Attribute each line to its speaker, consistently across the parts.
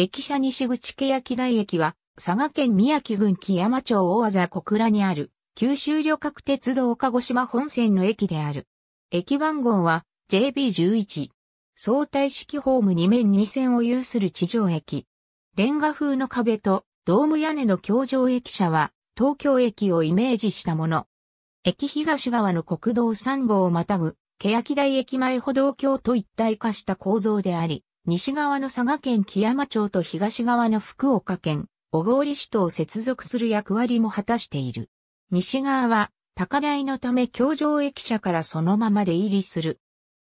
Speaker 1: 駅舎西口欅台駅は、佐賀県宮城郡木山町大和小倉にある、九州旅客鉄道鹿児島本線の駅である。駅番号は JB11。相対式ホーム2面2線を有する地上駅。レンガ風の壁とドーム屋根の橋上駅舎は東京駅をイメージしたもの。駅東側の国道3号をまたぐ、欅台駅前歩道橋と一体化した構造であり、西側の佐賀県木山町と東側の福岡県、小郡市とを接続する役割も果たしている。西側は、高台のため京城駅舎からそのまま出入りする。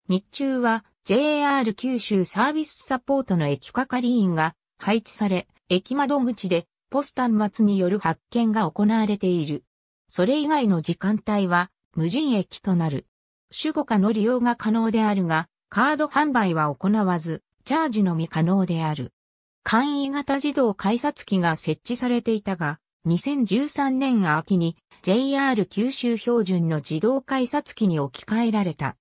Speaker 1: 日中は、JR 九州サービスサポートの駅係員が配置され、駅窓口でポスター末による発見が行われている。それ以外の時間帯は無人駅となる。守護下の利用が可能であるが、カード販売は行わず、チャージのみ可能である。簡易型自動改札機が設置されていたが、2013年秋に JR 九州標準の自動改札機に置き換えられた。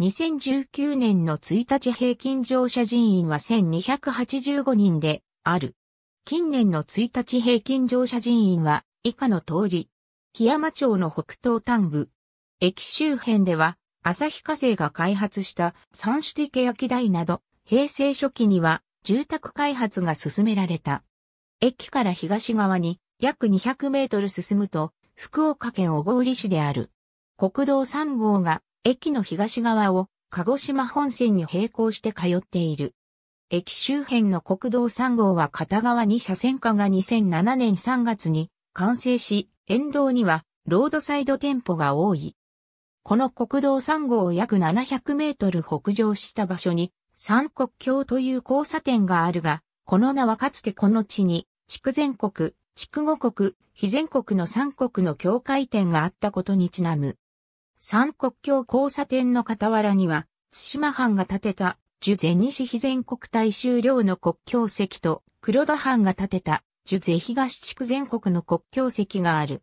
Speaker 1: 2019年の1日平均乗車人員は1285人である。近年の1日平均乗車人員は以下の通り。木山町の北東端部。駅周辺では、旭化成が開発した三種的焼台など平成初期には住宅開発が進められた。駅から東側に約200メートル進むと、福岡県小郡市である。国道3号が駅の東側を鹿児島本線に並行して通っている。駅周辺の国道3号は片側に車線化が2007年3月に完成し、沿道にはロードサイド店舗が多い。この国道3号を約700メートル北上した場所に三国橋という交差点があるが、この名はかつてこの地に、筑前国、筑後国、非全国の三国の境界点があったことにちなむ。三国橋交差点の傍らには、津島藩が建てた、樹前西非全国大修領の国境石と、黒田藩が建てた、樹前東地区全国の国境石がある。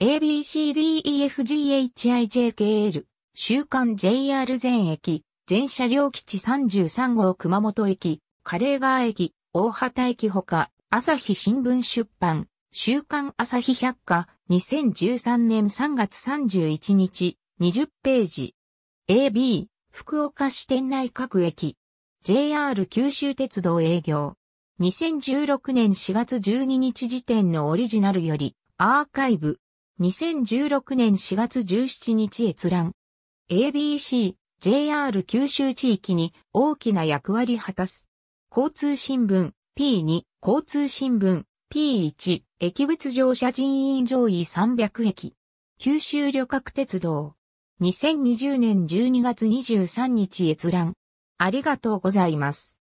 Speaker 1: ABCDEFGHIJKL、週刊 JR 全駅、全車両基地33号熊本駅、カレー川駅、大畑駅ほか、朝日新聞出版、週刊朝日百科、2013年3月31日、20ページ。AB、福岡市店内各駅。JR 九州鉄道営業。2016年4月12日時点のオリジナルより、アーカイブ。2016年4月17日閲覧。ABC、JR 九州地域に大きな役割果たす。交通新聞 P2、交通新聞 P1、駅物乗車人員上位300駅。九州旅客鉄道。2020年12月23日閲覧。ありがとうございます。